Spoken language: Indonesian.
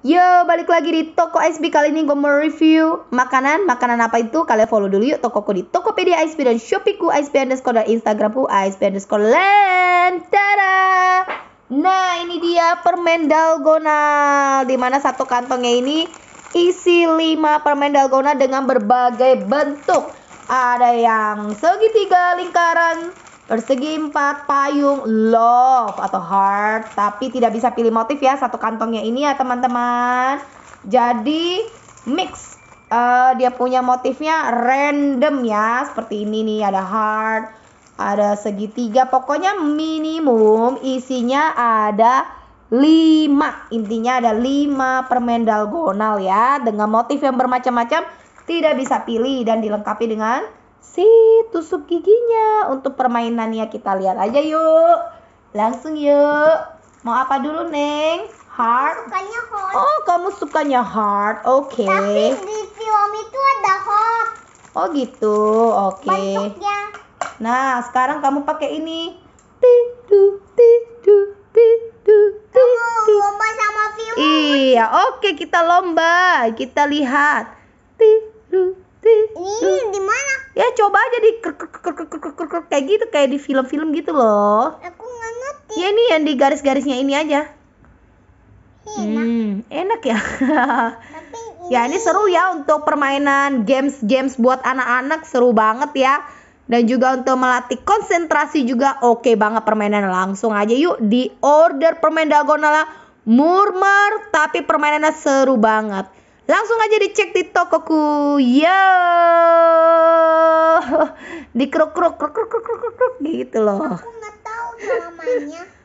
Yo, balik lagi di Toko SB Kali ini gue mau review makanan Makanan apa itu? Kalian follow dulu yuk tokoku di Tokopedia ISB dan Shopeeku ISB underscore dan Instagramku ISB underscore land Tada! Nah, ini dia permen dalgona Dimana satu kantongnya ini isi 5 permen dalgona dengan berbagai bentuk Ada yang segitiga, lingkaran, Persegi empat payung, love atau heart, tapi tidak bisa pilih motif ya satu kantongnya ini ya teman-teman. Jadi mix uh, dia punya motifnya random ya, seperti ini nih ada heart, ada segitiga, pokoknya minimum isinya ada 5. Intinya ada 5 permen dalgonal ya dengan motif yang bermacam-macam tidak bisa pilih dan dilengkapi dengan si tusuk giginya. Untuk permainannya kita lihat aja yuk. Langsung yuk. Mau apa dulu, Neng? Heart. Sukanya heart. Oh, kamu sukanya heart. Oke. Okay. Tapi di film itu ada hot. Oh, gitu. Oke. Okay. Nah, sekarang kamu pakai ini. Tidu, tidu, tidu, tidu. lomba sama film. Iya, oke okay, kita lomba. Kita lihat. Tidu, tidu. Ini di mana? coba aja di kayak gitu kayak di film-film gitu loh aku nggak ngerti ya ini yang di garis-garisnya ini aja iya, enak hmm, enak ya Tapi ya, ini... ya ini seru ya untuk permainan games games buat anak-anak seru banget ya dan juga untuk melatih konsentrasi juga oke banget permainan langsung aja yuk di order permain dagonala. murmur tapi permainannya seru banget langsung aja dicek di tokoku yo dikeruk-keruk keruk keruk keruk keruk gitu loh aku nggak tahu namanya